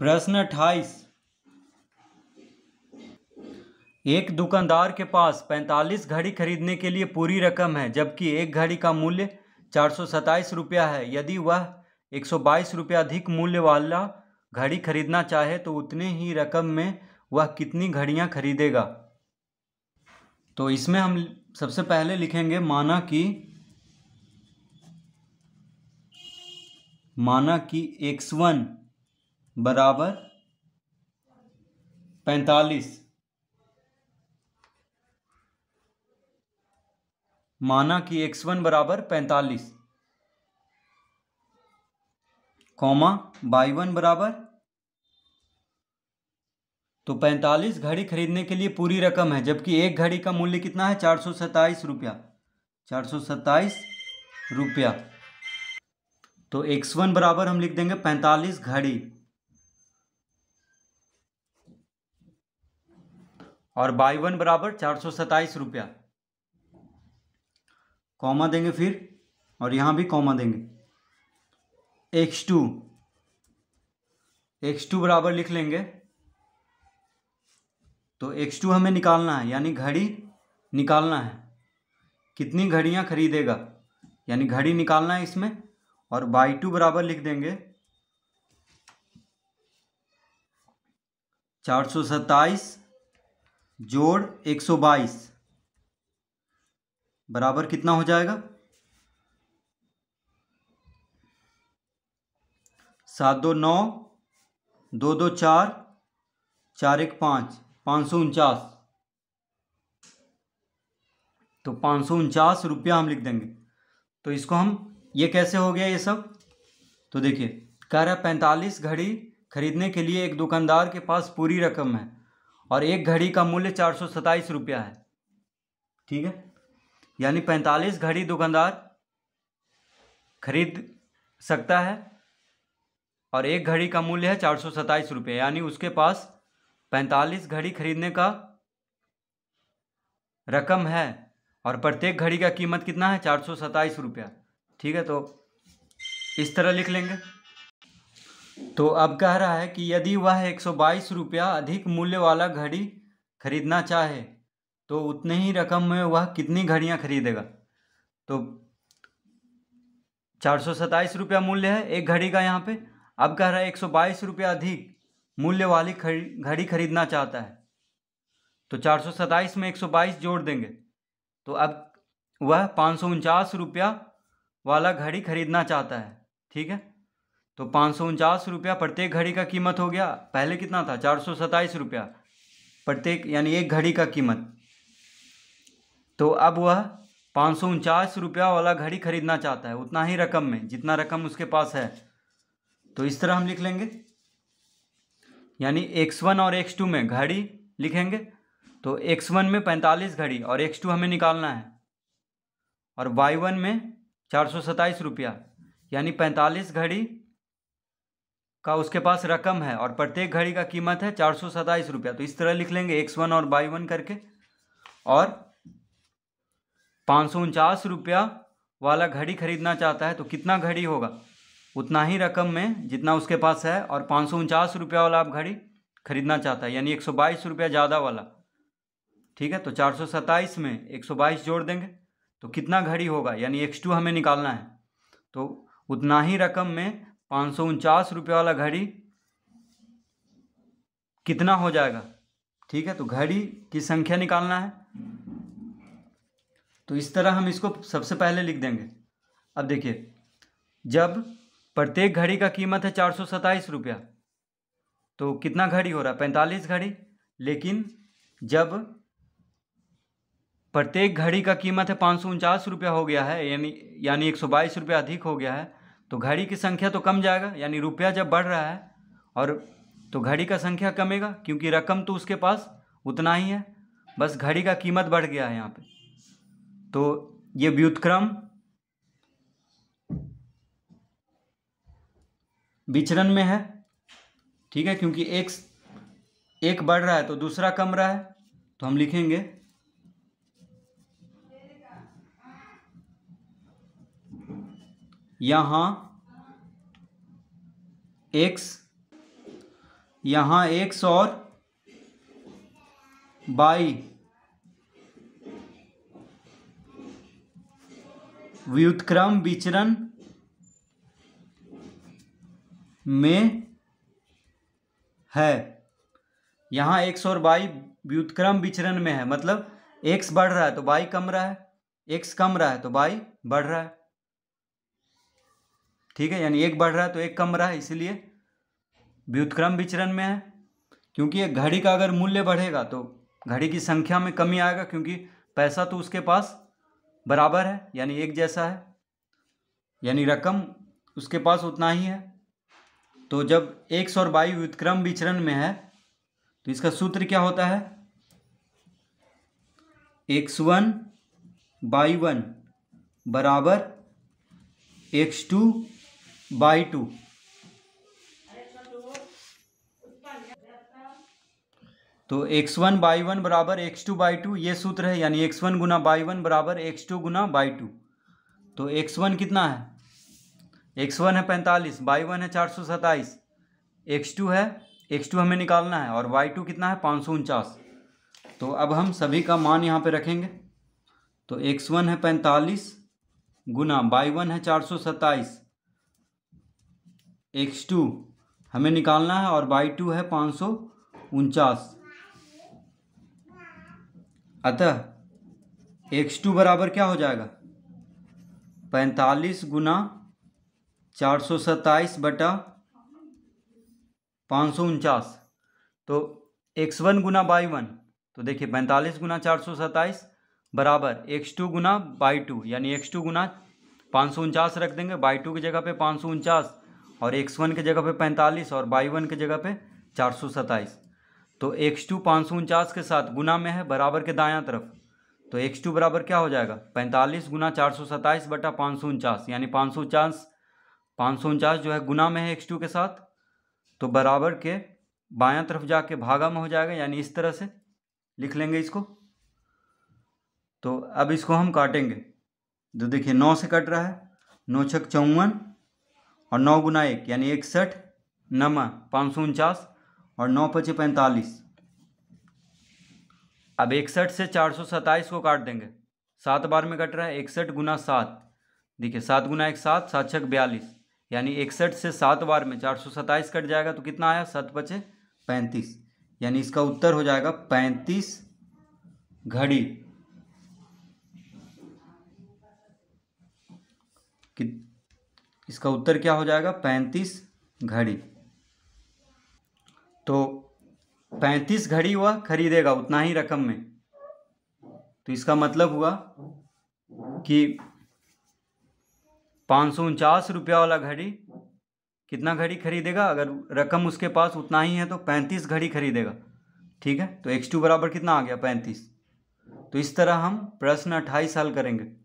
प्रश्न अट्ठाईस एक दुकानदार के पास पैंतालीस घड़ी खरीदने के लिए पूरी रकम है जबकि एक घड़ी का मूल्य चार सौ रुपया है यदि वह एक सौ बाईस रुपया अधिक मूल्य वाला घड़ी खरीदना चाहे तो उतने ही रकम में वह कितनी घड़ियां खरीदेगा तो इसमें हम सबसे पहले लिखेंगे माना कि माना कि एक्स वन बराबर पैंतालीस माना कि एक्स वन बराबर पैंतालीस कॉमा बाई वन बराबर तो पैंतालीस घड़ी खरीदने के लिए पूरी रकम है जबकि एक घड़ी का मूल्य कितना है चार सौ सत्ताईस रुपया चार सौ सत्ताईस रुपया तो एक्स वन बराबर हम लिख देंगे पैंतालीस घड़ी और बाई वन बराबर चार सौ सत्ताईस रुपया कॉमा देंगे फिर और यहाँ भी कॉमा देंगे एक्स टू एक्स टू बराबर लिख लेंगे तो एक्स टू हमें निकालना है यानी घड़ी निकालना है कितनी घड़ियाँ खरीदेगा यानी घड़ी निकालना है इसमें और बाई टू बराबर लिख देंगे चार सौ सत्ताईस जोड़ एक सौ बाईस बराबर कितना हो जाएगा सात दो नौ दो दो चार चार एक पाँच पाँच सौ उनचास तो पाँच सौ उनचास रुपया हम लिख देंगे तो इसको हम ये कैसे हो गया ये सब तो देखिए कह रहा है पैंतालीस घड़ी खरीदने के लिए एक दुकानदार के पास पूरी रकम है और एक घड़ी का मूल्य चार सौ सताईस रुपया है ठीक है यानी पैंतालीस घड़ी दुकानदार खरीद सकता है और एक घड़ी का मूल्य है चार सौ सताईस रुपये यानी उसके पास पैंतालीस घड़ी खरीदने का रकम है और प्रत्येक घड़ी का कीमत कितना है चार सौ सताईस रुपया ठीक है तो इस तरह लिख लेंगे तो अब कह रहा है कि यदि वह एक सौ बाईस रुपया अधिक मूल्य वाला घड़ी खरीदना चाहे तो उतने ही रकम में वह कितनी घड़ियाँ खरीदेगा तो चार सौ सताईस रुपया मूल्य है एक घड़ी का यहाँ पे अब कह रहा है एक सौ बाईस रुपया अधिक मूल्य वाली घड़ी खरीदना चाहता है तो चार सौ सताईस में एक सौ बाईस जोड़ देंगे तो अब वह पाँच सौ उनचास रुपया वाला घड़ी खरीदना चाहता है ठीक है तो पाँच सौ उनचास रुपया प्रत्येक घड़ी का कीमत हो गया पहले कितना था चार सौ सत्ताईस रुपया प्रत्येक यानी एक घड़ी का कीमत तो अब वह पाँच सौ उनचास रुपया वाला घड़ी खरीदना चाहता है उतना ही रकम में जितना रकम उसके पास है तो इस तरह हम लिख लेंगे यानी एक्स वन और एक्स टू में घड़ी लिखेंगे तो एक्स वन में पैंतालीस घड़ी और एक्स टू हमें निकालना है और वाई वन में चार सौ सत्ताईस रुपया यानी पैंतालीस घड़ी का उसके पास रकम है और प्रत्येक घड़ी का कीमत है चार सौ सताईस रुपया तो इस तरह लिख लेंगे एक्स वन और बाई वन करके और पाँच सौ उनचास रुपया वाला घड़ी खरीदना चाहता है तो कितना घड़ी होगा उतना ही रकम में जितना उसके पास है और पाँच सौ उनचास रुपया वाला आप घड़ी खरीदना चाहता है यानी एक सौ बाईस रुपया ज़्यादा वाला ठीक है तो चार सौ सताईस में एक सौ बाईस जोड़ देंगे तो कितना घड़ी होगा यानी एक्स टू हमें निकालना है तो उतना ही रकम में पाँच सौ उनचास वाला घड़ी कितना हो जाएगा ठीक है तो घड़ी की संख्या निकालना है तो इस तरह हम इसको सबसे पहले लिख देंगे अब देखिए जब प्रत्येक घड़ी का कीमत है चार सौ सताइस रुपया तो कितना घड़ी हो रहा है पैंतालीस घड़ी लेकिन जब प्रत्येक घड़ी का कीमत है पाँच सौ उनचास रुपया हो गया है यानी यानी एक सौ बाईस रुपया अधिक हो गया है तो घड़ी की संख्या तो कम जाएगा यानी रुपया जब बढ़ रहा है और तो घड़ी का संख्या कमेगा क्योंकि रकम तो उसके पास उतना ही है बस घड़ी का कीमत बढ़ गया है यहाँ पे तो ये व्युतक्रम विचरण में है ठीक है क्योंकि एक एक बढ़ रहा है तो दूसरा कम रहा है तो हम लिखेंगे यहाँ एक्स यहाँ एक्स और बाई व्युतक्रम विचरण में है यहाँ एक्स और बाई व्युतक्रम विचरण में है मतलब एक्स बढ़ रहा है तो बाई कम रहा है एक्स कम रहा है तो बाई बढ़ रहा है ठीक है यानी एक बढ़ रहा है तो एक कम रहा है इसलिए व्युतक्रम विचरण में है क्योंकि एक घड़ी का अगर मूल्य बढ़ेगा तो घड़ी की संख्या में कमी आएगा क्योंकि पैसा तो उसके पास बराबर है यानी एक जैसा है यानी रकम उसके पास उतना ही है तो जब एक सौ बाई व्युतक्रम विचरण में है तो इसका सूत्र क्या होता है एक्स वन बाई वन बराबर एक्स टू बाई टू तो एक्स वन बाई वन बराबर एक्स टू बाई टू ये सूत्र है यानी एक्स वन गुना बाई वन बराबर एक्स टू गुना बाई टू तो एक्स वन कितना है एक्स वन है पैंतालीस बाई वन है चार सौ सत्ताईस एक्स टू है एक्स टू हमें निकालना है और वाई टू कितना है पाँच सौ उनचास तो अब हम सभी का मान यहाँ पे रखेंगे तो एक्स वन है पैंतालीस गुना बाई वन है चार सौ सत्ताईस एक्स टू हमें निकालना है और बाई टू है पाँच सौ उनचास अतः एक्स टू बराबर क्या हो जाएगा पैंतालीस गुना चार सौ सत्ताईस बटा पाँच सौ उनचास तो एक्स वन गुना बाई वन तो देखिए पैंतालीस गुना चार सौ सत्ताईस बराबर एक्स टू गुना बाई टू यानी एक्स टू गुना पाँच सौ उनचास रख देंगे बाई टू की जगह पे पाँच सौ उनचास और एक्स वन के जगह पे पैंतालीस और वाई वन के जगह पे चार सौ सत्ताईस तो एक्स टू पाँच सौ उनचास के साथ गुना में है बराबर के दायां तरफ तो एक्स टू बराबर क्या हो जाएगा पैंतालीस गुना चार सौ सत्ताईस बटा पाँच सौ उनचास यानी पाँच सौ उनचास पाँच सौ उनचास जो है गुना में है एक्स टू के साथ तो बराबर के बायां तरफ जाके भागा में हो जाएगा यानी इस तरह से लिख लेंगे इसको तो अब इसको हम काटेंगे तो देखिए नौ से कट रहा है नौ छक चौवन और नौ गुना एक यानी इकसठ नम पाँच सौ उनचास और नौ पचे पैंतालीस अब इकसठ से चार सौ सत्ताईस को काट देंगे सात बार में कट रहा है इकसठ गुना सात देखिए सात गुना एक सात सात छक बयालीस यानी इकसठ से सात बार में चार सौ सत्ताईस कट जाएगा तो कितना आया सात पचे पैंतीस यानी इसका उत्तर हो जाएगा पैंतीस घड़ी इसका उत्तर क्या हो जाएगा पैंतीस घड़ी तो पैंतीस घड़ी वह खरीदेगा उतना ही रकम में तो इसका मतलब हुआ कि पाँच सौ उनचास रुपया वाला घड़ी कितना घड़ी खरीदेगा अगर रकम उसके पास उतना ही है तो पैंतीस घड़ी खरीदेगा ठीक है तो एक्स टू बराबर कितना आ गया पैंतीस तो इस तरह हम प्रश्न अट्ठाईस साल करेंगे